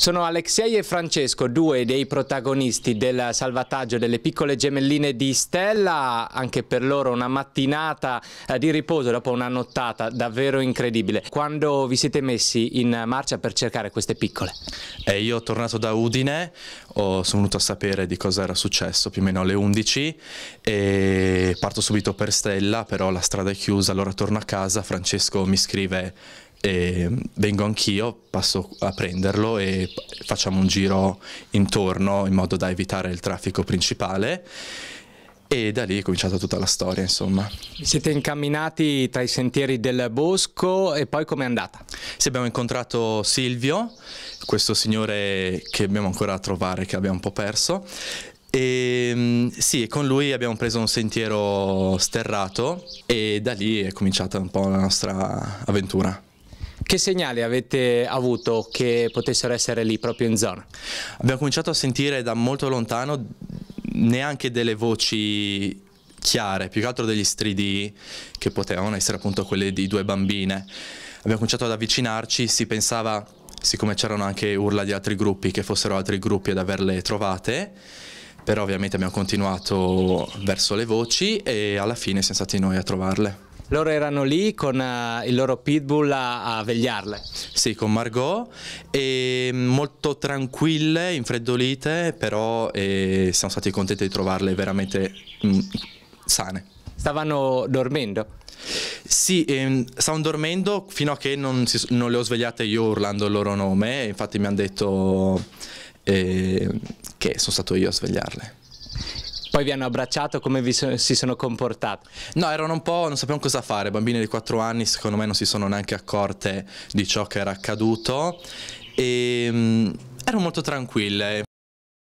Sono Alexei e Francesco, due dei protagonisti del salvataggio delle piccole gemelline di Stella, anche per loro una mattinata eh, di riposo dopo una nottata davvero incredibile. Quando vi siete messi in marcia per cercare queste piccole? Eh, io tornato da Udine, sono venuto a sapere di cosa era successo più o meno alle 11 e parto subito per Stella, però la strada è chiusa, allora torno a casa, Francesco mi scrive e vengo anch'io, passo a prenderlo e facciamo un giro intorno in modo da evitare il traffico principale e da lì è cominciata tutta la storia insomma. Vi siete incamminati tra i sentieri del bosco e poi com'è andata? Sì, abbiamo incontrato Silvio, questo signore che dobbiamo ancora a trovare, che abbiamo un po' perso e mm, sì, con lui abbiamo preso un sentiero sterrato e da lì è cominciata un po' la nostra avventura. Che segnali avete avuto che potessero essere lì proprio in zona? Abbiamo cominciato a sentire da molto lontano neanche delle voci chiare, più che altro degli stridi che potevano essere appunto quelle di due bambine. Abbiamo cominciato ad avvicinarci, si pensava, siccome c'erano anche urla di altri gruppi, che fossero altri gruppi ad averle trovate, però ovviamente abbiamo continuato verso le voci e alla fine siamo stati noi a trovarle. Loro erano lì con uh, il loro pitbull a, a, vegliarle. Sì, con Margot, e mm, molto tranquille, infreddolite, però eh, siamo stati contenti di trovarle veramente mh, mm, sane. Stavano dormendo? Sì, ehm, stavano dormendo fino a che non, si, non, le ho svegliate io urlando il loro nome, infatti mi hanno detto eh, che sono stato io a svegliarle poi vi hanno abbracciato, come vi so, si sono comportati? No, erano un po', non sapevano cosa fare, bambine di 4 anni secondo me non si sono neanche accorte di ciò che era accaduto e ehm, erano molto tranquille.